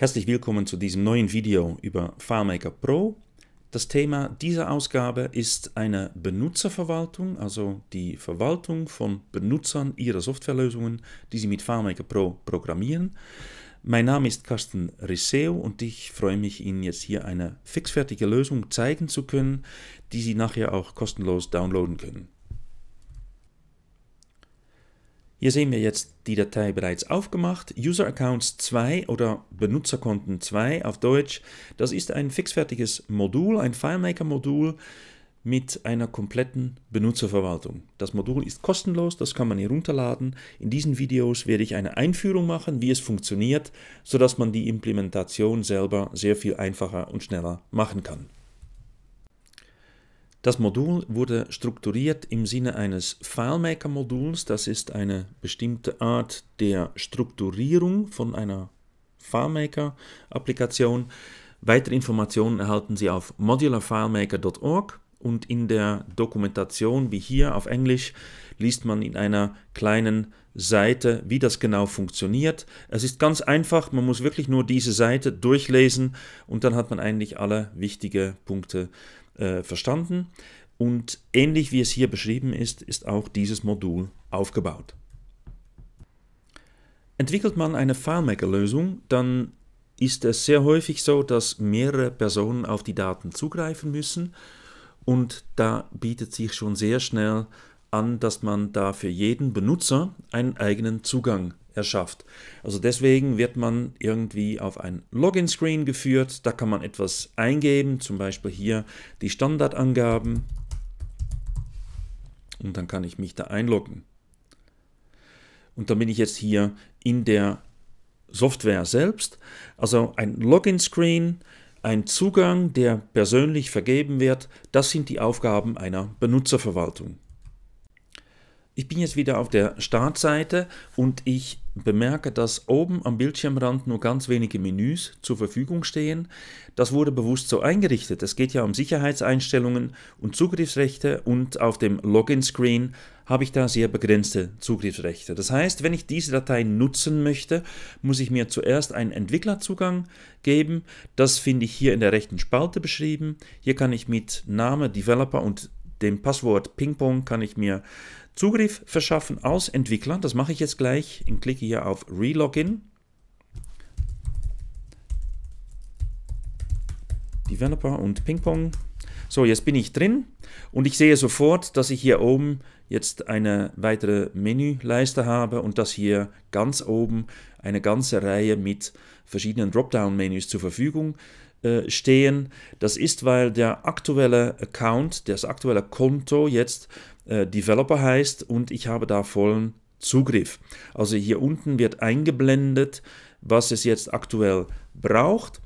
Herzlich willkommen zu diesem neuen Video über FileMaker Pro. Das Thema dieser Ausgabe ist eine Benutzerverwaltung, also die Verwaltung von Benutzern ihrer Softwarelösungen, die sie mit FileMaker Pro programmieren. Mein Name ist Carsten Risseo und ich freue mich, Ihnen jetzt hier eine fixfertige Lösung zeigen zu können, die Sie nachher auch kostenlos downloaden können. Hier sehen wir jetzt die Datei bereits aufgemacht. User Accounts 2 oder Benutzerkonten 2 auf Deutsch. Das ist ein fixfertiges Modul, ein FileMaker-Modul mit einer kompletten Benutzerverwaltung. Das Modul ist kostenlos, das kann man herunterladen. In diesen Videos werde ich eine Einführung machen, wie es funktioniert, sodass man die Implementation selber sehr viel einfacher und schneller machen kann. Das Modul wurde strukturiert im Sinne eines FileMaker-Moduls. Das ist eine bestimmte Art der Strukturierung von einer FileMaker-Applikation. Weitere Informationen erhalten Sie auf modularfilemaker.org und in der Dokumentation, wie hier auf Englisch, liest man in einer kleinen Seite, wie das genau funktioniert. Es ist ganz einfach, man muss wirklich nur diese Seite durchlesen und dann hat man eigentlich alle wichtigen Punkte äh, verstanden. Und ähnlich wie es hier beschrieben ist, ist auch dieses Modul aufgebaut. Entwickelt man eine FileMaker-Lösung, dann ist es sehr häufig so, dass mehrere Personen auf die Daten zugreifen müssen und da bietet sich schon sehr schnell an, dass man da für jeden Benutzer einen eigenen Zugang erschafft. Also deswegen wird man irgendwie auf ein Login-Screen geführt. Da kann man etwas eingeben, zum Beispiel hier die Standardangaben. Und dann kann ich mich da einloggen. Und dann bin ich jetzt hier in der Software selbst. Also ein Login-Screen, ein Zugang, der persönlich vergeben wird, das sind die Aufgaben einer Benutzerverwaltung. Ich bin jetzt wieder auf der Startseite und ich bemerke, dass oben am Bildschirmrand nur ganz wenige Menüs zur Verfügung stehen. Das wurde bewusst so eingerichtet. Es geht ja um Sicherheitseinstellungen und Zugriffsrechte und auf dem Login-Screen habe ich da sehr begrenzte Zugriffsrechte. Das heißt, wenn ich diese Datei nutzen möchte, muss ich mir zuerst einen Entwicklerzugang geben. Das finde ich hier in der rechten Spalte beschrieben. Hier kann ich mit Name, Developer und dem Passwort Pingpong kann ich mir Zugriff verschaffen aus Entwicklern. Das mache ich jetzt gleich. Ich klicke hier auf Relogin. Developer und Pingpong. So, jetzt bin ich drin und ich sehe sofort, dass ich hier oben jetzt eine weitere Menüleiste habe und dass hier ganz oben eine ganze Reihe mit verschiedenen Dropdown-Menüs zur Verfügung äh, stehen. Das ist, weil der aktuelle Account, das aktuelle Konto jetzt äh, Developer heißt und ich habe da vollen Zugriff. Also hier unten wird eingeblendet, was es jetzt aktuell braucht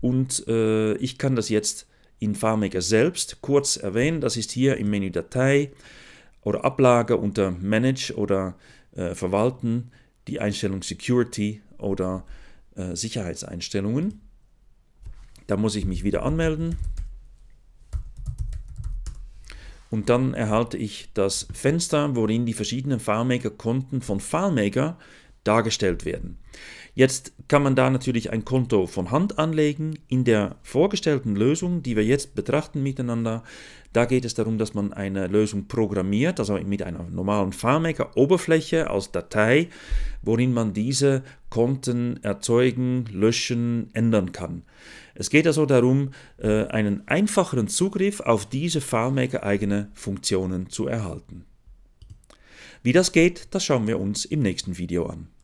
und äh, ich kann das jetzt in FileMaker selbst kurz erwähnen. Das ist hier im Menü Datei oder Ablage unter Manage oder äh, Verwalten die Einstellung Security oder äh, Sicherheitseinstellungen. Da muss ich mich wieder anmelden. Und dann erhalte ich das Fenster, worin die verschiedenen FileMaker-Konten von FileMaker dargestellt werden. Jetzt kann man da natürlich ein Konto von Hand anlegen. In der vorgestellten Lösung, die wir jetzt betrachten miteinander, da geht es darum, dass man eine Lösung programmiert, also mit einer normalen FileMaker-Oberfläche als Datei, worin man diese Konten erzeugen, löschen, ändern kann. Es geht also darum, äh, einen einfacheren Zugriff auf diese FileMaker-eigene Funktionen zu erhalten. Wie das geht, das schauen wir uns im nächsten Video an.